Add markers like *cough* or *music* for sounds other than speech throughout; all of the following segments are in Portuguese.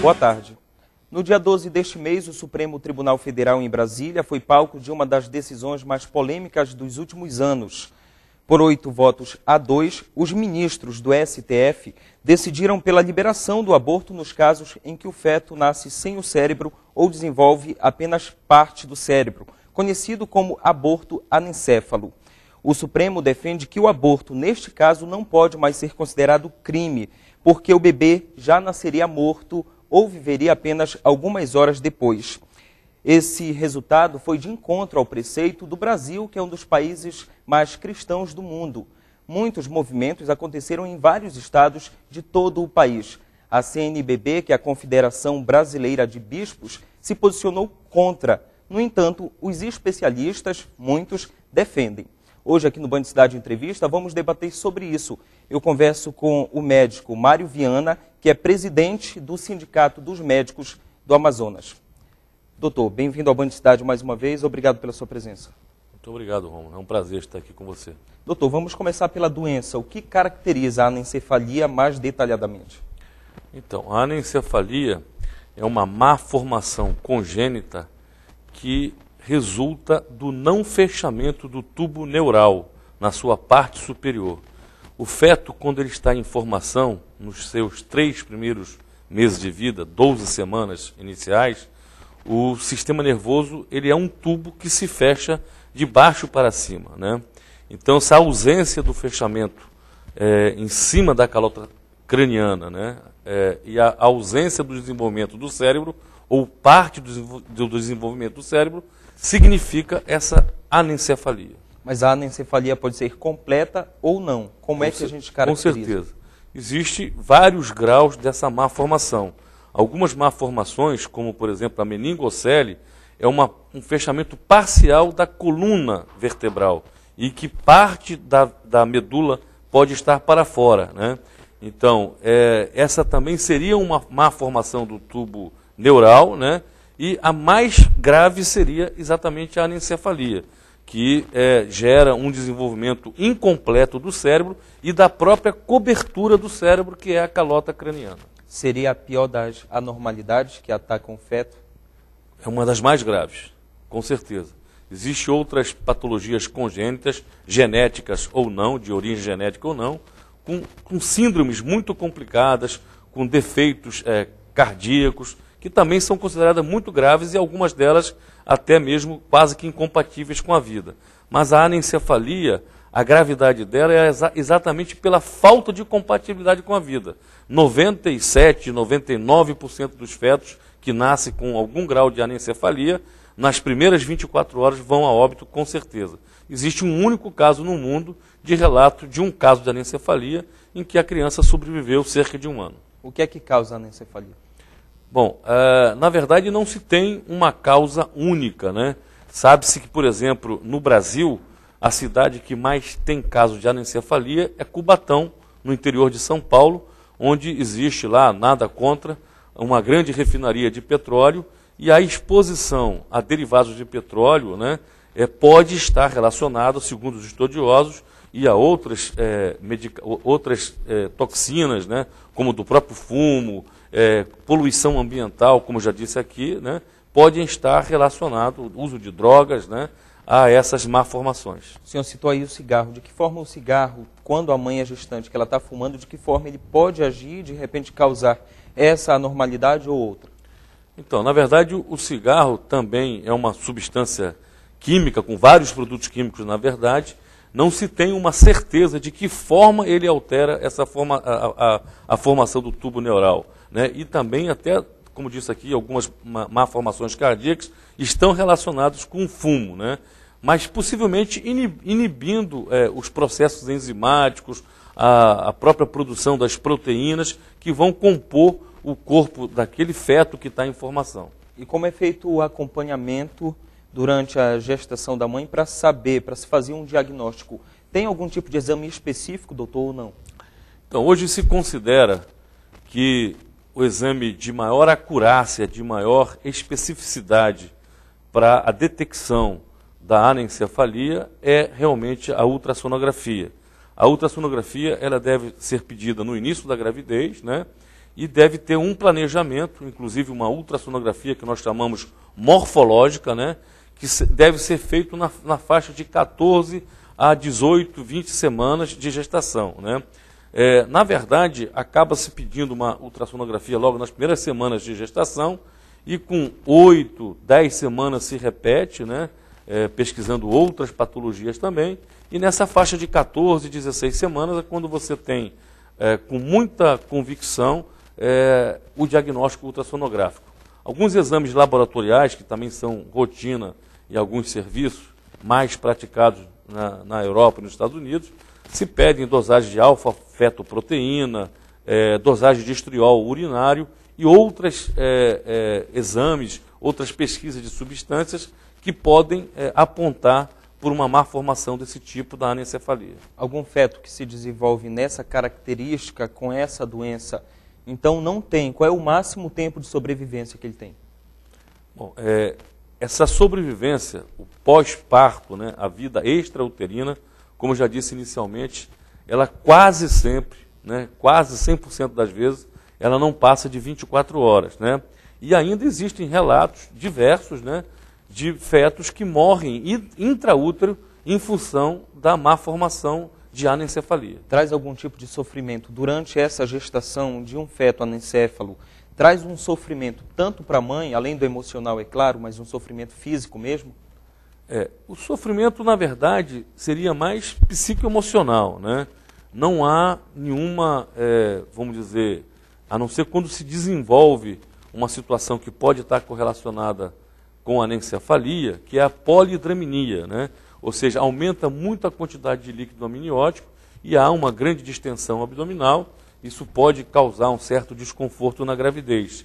Boa tarde. No dia 12 deste mês, o Supremo Tribunal Federal em Brasília foi palco de uma das decisões mais polêmicas dos últimos anos por oito votos a dois, os ministros do STF decidiram pela liberação do aborto nos casos em que o feto nasce sem o cérebro ou desenvolve apenas parte do cérebro, conhecido como aborto anencéfalo. O Supremo defende que o aborto, neste caso, não pode mais ser considerado crime, porque o bebê já nasceria morto ou viveria apenas algumas horas depois. Esse resultado foi de encontro ao preceito do Brasil, que é um dos países mas cristãos do mundo. Muitos movimentos aconteceram em vários estados de todo o país. A CNBB, que é a Confederação Brasileira de Bispos, se posicionou contra. No entanto, os especialistas, muitos, defendem. Hoje, aqui no Band Cidade Entrevista, vamos debater sobre isso. Eu converso com o médico Mário Viana, que é presidente do Sindicato dos Médicos do Amazonas. Doutor, bem-vindo ao Band Cidade mais uma vez. Obrigado pela sua presença. Muito obrigado, Romulo. É um prazer estar aqui com você. Doutor, vamos começar pela doença. O que caracteriza a anencefalia mais detalhadamente? Então, a anencefalia é uma má formação congênita que resulta do não fechamento do tubo neural na sua parte superior. O feto, quando ele está em formação, nos seus três primeiros meses de vida, 12 semanas iniciais, o sistema nervoso ele é um tubo que se fecha de baixo para cima. Né? Então, essa ausência do fechamento é, em cima da calota craniana né? É, e a ausência do desenvolvimento do cérebro, ou parte do, desenvolvimento do cérebro, significa essa anencefalia. Mas a anencefalia pode ser completa ou não. Como é com é que a gente caracteriza? Com certeza. Existem vários graus dessa má formação. Algumas má formações, como por exemplo a meningocele, é uma, um fechamento parcial da coluna vertebral e que parte da, da medula pode estar para fora. Né? Então, é, essa também seria uma má formação do tubo neural, né? e a mais grave seria exatamente a anencefalia, que é, gera um desenvolvimento incompleto do cérebro e da própria cobertura do cérebro, que é a calota craniana. Seria a pior das anormalidades que atacam o feto? é uma das mais graves, com certeza. Existem outras patologias congênitas, genéticas ou não, de origem genética ou não, com, com síndromes muito complicadas, com defeitos é, cardíacos, que também são consideradas muito graves e algumas delas até mesmo quase que incompatíveis com a vida. Mas a anencefalia, a gravidade dela é exa exatamente pela falta de compatibilidade com a vida. 97, 99% dos fetos que nasce com algum grau de anencefalia, nas primeiras 24 horas vão a óbito com certeza. Existe um único caso no mundo de relato de um caso de anencefalia em que a criança sobreviveu cerca de um ano. O que é que causa a anencefalia? Bom, uh, na verdade não se tem uma causa única, né? Sabe-se que, por exemplo, no Brasil, a cidade que mais tem casos de anencefalia é Cubatão, no interior de São Paulo, onde existe lá, nada contra, uma grande refinaria de petróleo e a exposição a derivados de petróleo né, é, pode estar relacionada, segundo os estudiosos, e a outras, é, medica, outras é, toxinas, né, como do próprio fumo, é, poluição ambiental, como já disse aqui, né, podem estar relacionados, uso de drogas, né, a essas malformações. O senhor citou aí o cigarro. De que forma o cigarro, quando a mãe é gestante, que ela está fumando, de que forma ele pode agir e de repente causar essa anormalidade ou outra? Então, na verdade, o cigarro também é uma substância química, com vários produtos químicos, na verdade. Não se tem uma certeza de que forma ele altera essa forma, a, a, a formação do tubo neural. Né? E também até como disse aqui, algumas malformações cardíacas estão relacionados com fumo, né? mas possivelmente inibindo é, os processos enzimáticos, a, a, própria produção das proteínas que vão compor o corpo daquele feto que está em formação. E como é feito o acompanhamento durante a gestação da mãe para saber, para se fazer um diagnóstico? Tem algum tipo de exame específico, doutor, ou não? Então, hoje se considera que o exame de maior acurácia, de maior especificidade para a detecção da anencefalia é realmente a ultrassonografia. A ultrassonografia ela deve ser pedida no início da gravidez, né? E deve ter um planejamento, inclusive uma ultrassonografia que nós chamamos morfológica, né? Que deve ser feito na, na faixa de 14 a 18, 20 semanas de gestação, né? É, na verdade, acaba se pedindo uma ultrassonografia logo nas primeiras semanas de gestação e com 8, 10 semanas se repete, né? É, pesquisando outras patologias também. E nessa faixa de 14, 16 semanas é quando você tem, é, com muita convicção, é, o diagnóstico ultrassonográfico. Alguns exames laboratoriais, que também são rotina em alguns serviços, mais praticados na, na Europa e nos Estados Unidos, se pedem dosagem de alfa-fetoproteína, é, dosagem de estriol urinário e outros é, é, exames, outras pesquisas de substâncias que podem é, apontar por uma má formação desse tipo da anencefalia. Algum feto que se desenvolve nessa característica, com essa doença, então não tem. Qual é o máximo tempo de sobrevivência que ele tem? Bom, é, essa sobrevivência, o pós-parto, né, a vida extrauterina, como eu já disse inicialmente, ela quase sempre, né, quase 100% das vezes, ela não passa de 24 horas. Né? E ainda existem relatos diversos né, de fetos que morrem intraútero em função da má formação de anencefalia. Traz algum tipo de sofrimento durante essa gestação de um feto anencefalo? Traz um sofrimento tanto para a mãe, além do emocional, é claro, mas um sofrimento físico mesmo? É, o sofrimento, na verdade, seria mais psicoemocional. Né? Não há nenhuma, é, vamos dizer, a não ser quando se desenvolve uma situação que pode estar correlacionada com a anencefalia, que é a polidraminia. né? ou seja, aumenta muito a quantidade de líquido amniótico e há uma grande distensão abdominal, isso pode causar um certo desconforto na gravidez.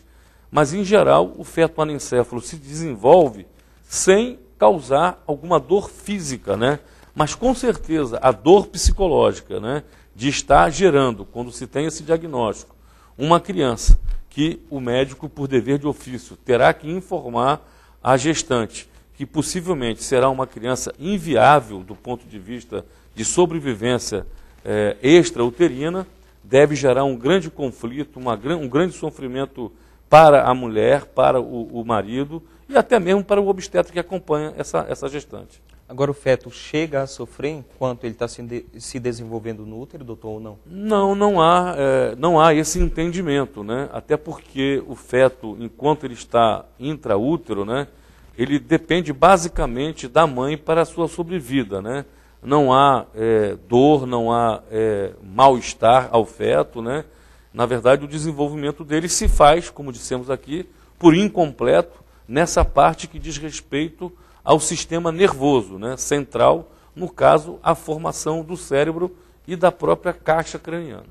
Mas, em geral, o feto anencefalo se desenvolve sem causar alguma dor física, né? Mas com certeza a dor psicológica, né? De estar gerando, quando se tem esse diagnóstico, uma criança que o médico, por dever de ofício, terá que informar a gestante que possivelmente será uma criança inviável do ponto de vista de sobrevivência é, extrauterina, deve gerar um grande conflito, uma, um grande sofrimento para a mulher, para o, o marido e até mesmo para o obstetra que acompanha essa, essa gestante. Agora, o feto chega a sofrer enquanto ele está se, de, se desenvolvendo no útero, doutor, ou não? Não, não há, é, não há esse entendimento, né? Até porque o feto, enquanto ele está intraútero, né? Ele depende basicamente da mãe para a sua sobrevida, né? Não há é, dor, não há é, mal-estar ao feto, né? Na verdade, o desenvolvimento dele se faz, como dissemos aqui, por incompleto, nessa parte que diz respeito ao sistema nervoso né, central, no caso, a formação do cérebro e da própria caixa craniana.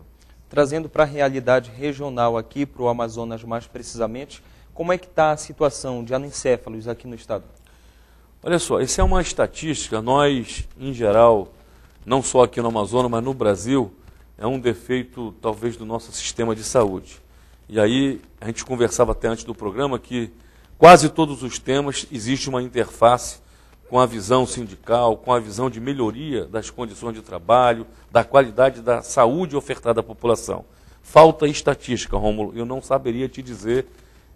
Trazendo para a realidade regional aqui, para o Amazonas mais precisamente, como é que está a situação de anencéfalos aqui no estado? Olha só, essa é uma estatística, nós, em geral, não só aqui no Amazonas, mas no Brasil, é um defeito talvez do nosso sistema de saúde. E aí, a gente conversava até antes do programa que Quase todos os temas existe uma interface com a visão sindical, com a visão de melhoria das condições de trabalho, da qualidade da saúde ofertada à população. Falta estatística, Rômulo. Eu não saberia te dizer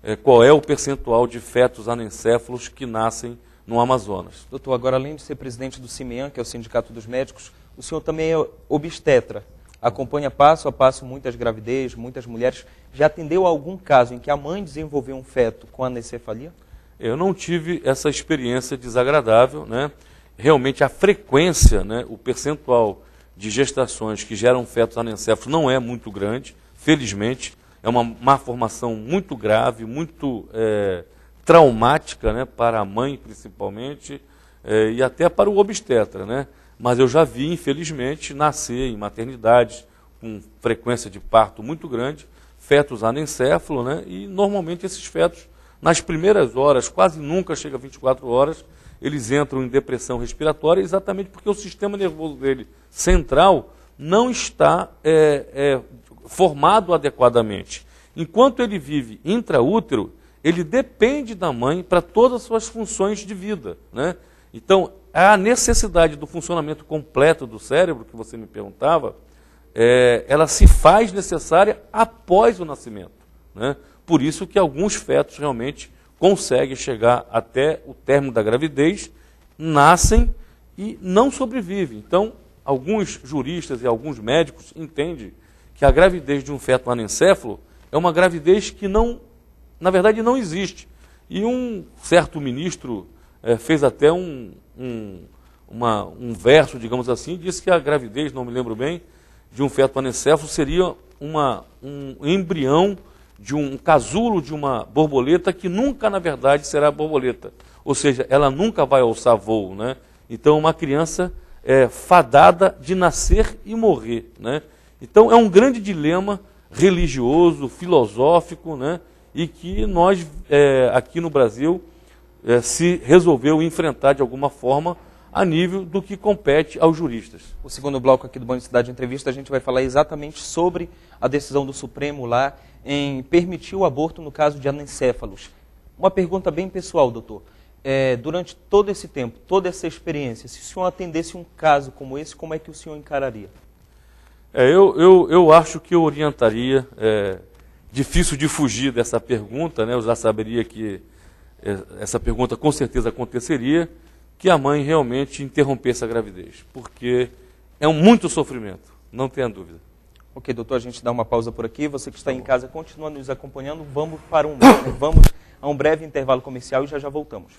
é, qual é o percentual de fetos anencéfalos que nascem no Amazonas. Doutor, agora além de ser presidente do CIMEAN, que é o Sindicato dos Médicos, o senhor também é obstetra acompanha passo a passo muitas gravidez, muitas mulheres. Já atendeu algum caso em que a mãe desenvolveu um feto com anencefalia? Eu não tive essa experiência desagradável, né? Realmente a frequência, né, o percentual de gestações que geram fetos anencefalo não é muito grande, felizmente. É uma má formação muito grave, muito é, traumática né, para a mãe, principalmente, é, e até para o obstetra. Né? Mas eu já vi, infelizmente, nascer em maternidades com frequência de parto muito grande, fetos anencéfalo, né? e normalmente esses fetos, nas primeiras horas, quase nunca chega a 24 horas, eles entram em depressão respiratória exatamente porque o sistema nervoso dele central não está é, é, formado adequadamente. Enquanto ele vive intraútero, ele depende da mãe para todas as suas funções de vida. Né? Então, a necessidade do funcionamento completo do cérebro, que você me perguntava, é, ela se faz necessária após o nascimento. Né? Por isso que alguns fetos realmente conseguem chegar até o término da gravidez, nascem e não sobrevivem. Então, alguns juristas e alguns médicos entendem que a gravidez de um feto anencefalo é uma gravidez que não, na verdade, não existe. E um certo ministro é, fez até um, um, uma, um verso, digamos assim, diz que a gravidez, não me lembro bem, de um feto anencefalo seria uma, um embrião de um casulo de uma borboleta que nunca, na verdade, será borboleta. Ou seja, ela nunca vai alçar voo. Né? Então, uma criança é fadada de nascer e morrer. Né? Então, é um grande dilema religioso, filosófico, né? e que nós, é, aqui no Brasil, é, se resolveu enfrentar de alguma forma a nível do que compete aos juristas. O segundo bloco aqui do Banco de Cidade Entrevista, a gente vai falar exatamente sobre a decisão do Supremo lá em permitir o aborto no caso de anencéfalos. Uma pergunta bem pessoal, doutor. É, durante todo esse tempo, toda essa experiência, se o senhor atendesse um caso como esse, como é que o senhor encararia? É, eu, eu, eu acho que eu orientaria. É, difícil de fugir dessa pergunta, né? eu já saberia que é, essa pergunta com certeza aconteceria, que a mãe realmente interrompesse a gravidez, porque é um muito sofrimento, não tenha dúvida. Ok, doutor, a gente dá uma pausa por aqui. Você que está em tá casa, continua nos acompanhando. Vamos para um, *coughs* vamos a um breve intervalo comercial e já já voltamos.